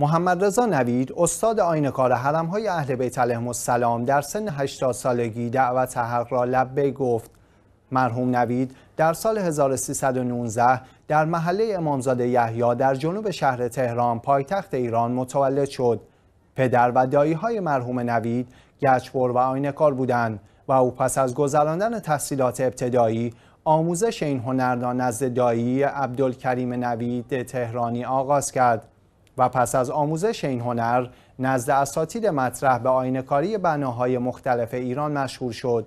محمد رضا نوید استاد آینکار حرم های اهل بیت علیهم السلام در سن 80 سالگی دعوت حق را لبه گفت مرحوم نوید در سال 1319 در محله امامزاده یحیی در جنوب شهر تهران پایتخت ایران متولد شد پدر و دایی های مرحوم نوید گچبر و آینکار بودند و او پس از گذراندن تحصیلات ابتدایی آموزش این هنر را نزد دایی عبدالکریم نوید تهرانی آغاز کرد و پس از آموزش این هنر نزد اساتید مطرح به آینکاری بناهای مختلف ایران مشهور شد.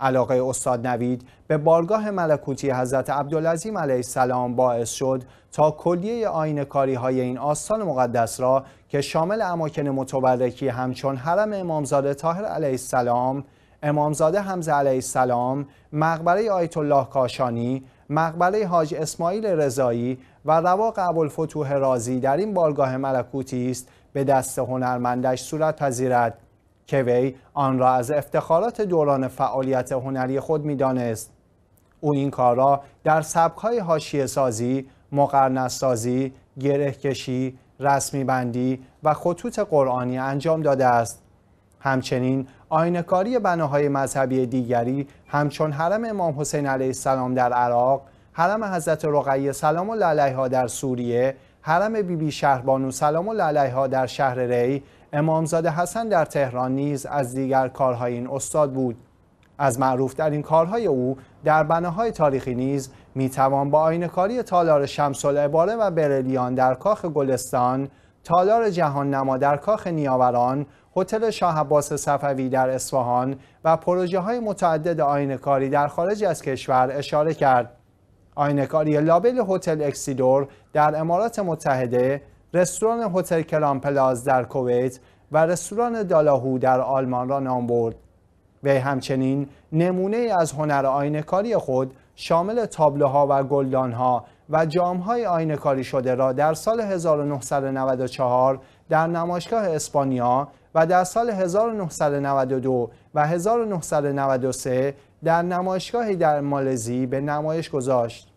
علاقه استاد نوید به بارگاه ملکوتی حضرت عبدالعظیم علیه السلام باعث شد تا کلیه آینکاری های این آستان مقدس را که شامل اماکن متبرکی همچون حرم امامزاده طاهر علیه السلام، امامزاده حمزه علیه السلام، مقبره آیت الله کاشانی، مقبره حاج اسماعیل رضایی و رواق ابوالفتوح رازی در این بارگاه ملکوتی است به دست هنرمندش صورت پذیرد که وی آن را از افتخارات دوران فعالیت هنری خود میدانست او این کار را در سبکهای حاشیه سازی مقرنس سازی گره کشی رسمی بندی و خطوط قرآنی انجام داده است همچنین آینکاری بناهای مذهبی دیگری همچون حرم امام حسین علیه السلام در عراق حرم حضرت رقیه سلام الله علیها در سوریه حرم بیبی بی بانو سلام الله علیها در شهر ری امامزاده حسن در تهران نیز از دیگر کارهای این استاد بود از معروف در این کارهای او در بناهای تاریخی نیز میتوان با آینکاری تالار شمس العباره و برلیان در کاخ گلستان تالار جهان نما در کاخ نیاوران هتل شاه عباس صفوی در اصفهان و پروژه های متعدد آینکاری در خارج از کشور اشاره کرد آینکاری لابل هتل اکسیدور در امارات متحده، رستوران هتل کلام پلاز در کویت و رستوران دالاهو در آلمان را نام برد. وی همچنین نمونه از هنر آینکاری خود شامل تابلوها و گلدانها و جامهای آینکاری شده را در سال 1994 در نمایشگاه اسپانیا و در سال 1992 و 1993 در نمایشگاهی در مالزی به نمایش گذاشت